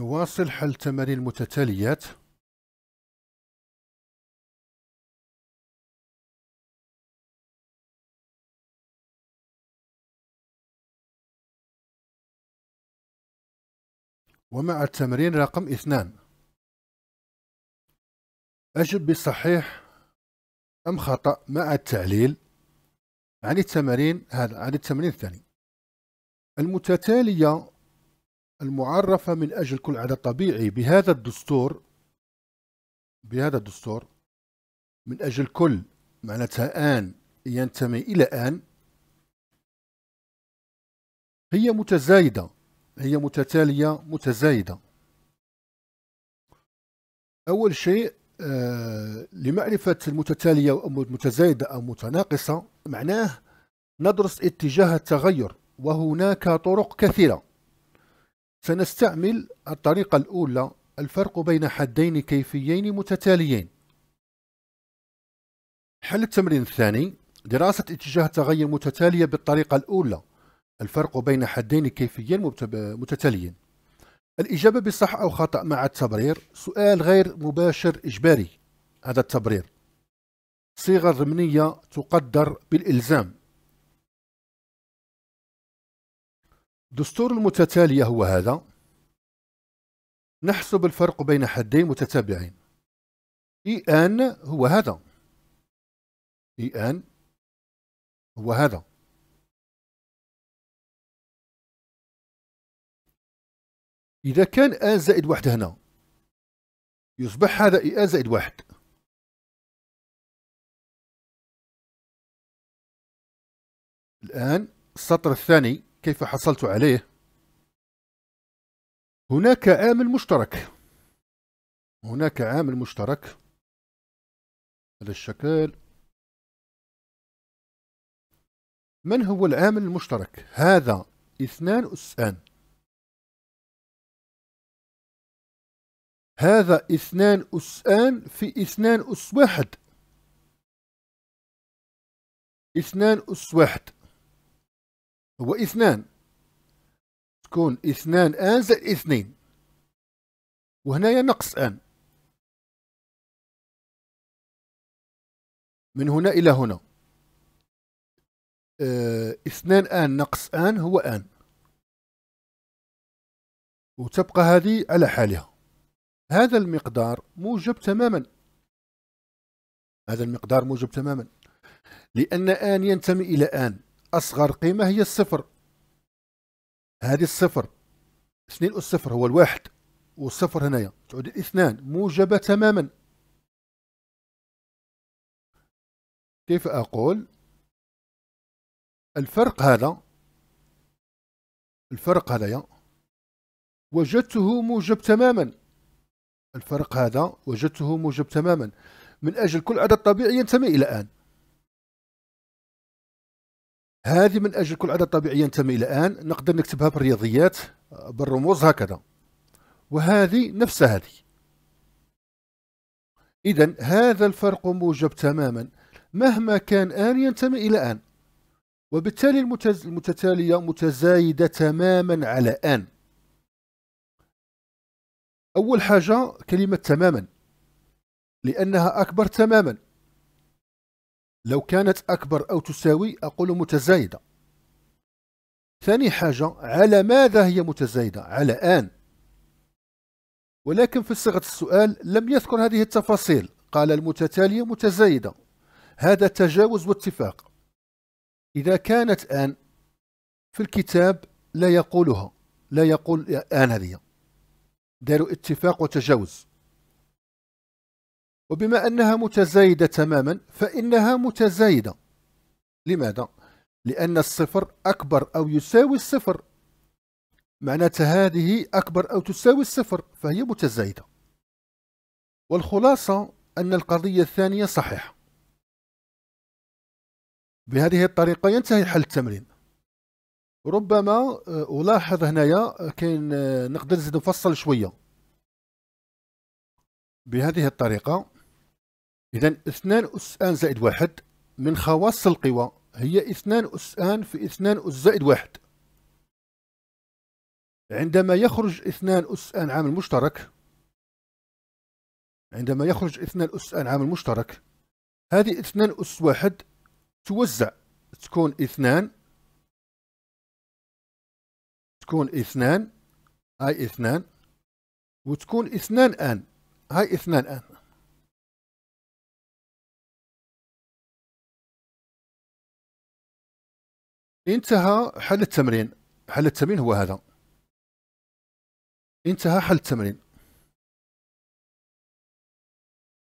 نواصل حل تمارين المتتاليات ومع التمرين رقم اثنان أجب بصحيح أم خطأ مع التعليل عن التمارين هذا عن التمرين الثاني المتتالية المعرفة من أجل كل عدد طبيعي بهذا الدستور بهذا الدستور من أجل كل معناتها آن ينتمي إلى آن هي متزايدة هي متتالية متزايدة أول شيء آه، لمعرفة المتتالية أو المتزايدة أو المتناقصة معناه ندرس اتجاه التغير وهناك طرق كثيرة فنستعمل الطريقة الأولى الفرق بين حدين كيفيين متتاليين حل التمرين الثاني دراسة اتجاه تغير متتالية بالطريقة الأولى الفرق بين حدين كيفيين متتاليين الإجابة بصح أو خطأ مع التبرير سؤال غير مباشر إجباري هذا التبرير صيغة ضمنية تقدر بالإلزام دستور المتتالية هو هذا نحسب الفرق بين حدين متتابعين اي e ان هو هذا اي e ان هو هذا إذا كان ان زائد واحد هنا يصبح هذا اي e ان زائد واحد الآن السطر الثاني كيف حصلت عليه هناك عامل مشترك هناك عامل مشترك على الشكل من هو العامل المشترك هذا اثنان أس آن هذا اثنان أس آن في اثنان أس واحد اثنان أس واحد هو اثنان تكون اثنان ان زائد اثنين وهنايا نقص ان من هنا الى هنا اه اثنان ان نقص ان هو ان وتبقى هذه على حالها هذا المقدار موجب تماما هذا المقدار موجب تماما لأن آن ينتمي إلى آن أصغر قيمة هي الصفر هذه الصفر سنين الصفر هو الواحد والصفر هنايا تعود الاثنان موجبة تماما كيف أقول الفرق هذا الفرق هذايا وجدته موجب تماما الفرق هذا وجدته موجب تماما من أجل كل عدد طبيعي ينتمي إلى آن هذه من اجل كل عدد طبيعي ينتمي الى ان نقدر نكتبها بالرياضيات آه، بالرموز هكذا وهذه نفس هذه اذا هذا الفرق موجب تماما مهما كان ان ينتمي الى ان وبالتالي المتتاليه متزايده تماما على ان اول حاجه كلمه تماما لانها اكبر تماما لو كانت أكبر أو تساوي أقول متزايدة ثاني حاجة على ماذا هي متزايدة على آن ولكن في صيغة السؤال لم يذكر هذه التفاصيل قال المتتالية متزايدة هذا تجاوز واتفاق إذا كانت آن في الكتاب لا يقولها لا يقول آن هذه داروا اتفاق وتجاوز وبما أنها متزايدة تماما فإنها متزايدة لماذا؟ لأن الصفر أكبر أو يساوي الصفر معناتها هذه أكبر أو تساوي الصفر فهي متزايدة والخلاصة أن القضية الثانية صحيحة بهذه الطريقة ينتهي حل التمرين ربما آه، ألاحظ هنايا آه، كاين آه، نقدر نزيد نفصل شوية بهذه الطريقة إذا اثنان أس آن زائد واحد من خواص القوى هي اثنان أس آن في اثنان أس زائد واحد عندما يخرج اثنان أس آن عامل مشترك عندما يخرج اثنان أس آن عامل مشترك هذه اثنان أس واحد توزع تكون اثنان تكون اثنان هاي اثنان وتكون اثنان آن هاي اثنان آن انتهى حل التمرين حل التمرين هو هذا انتهى حل التمرين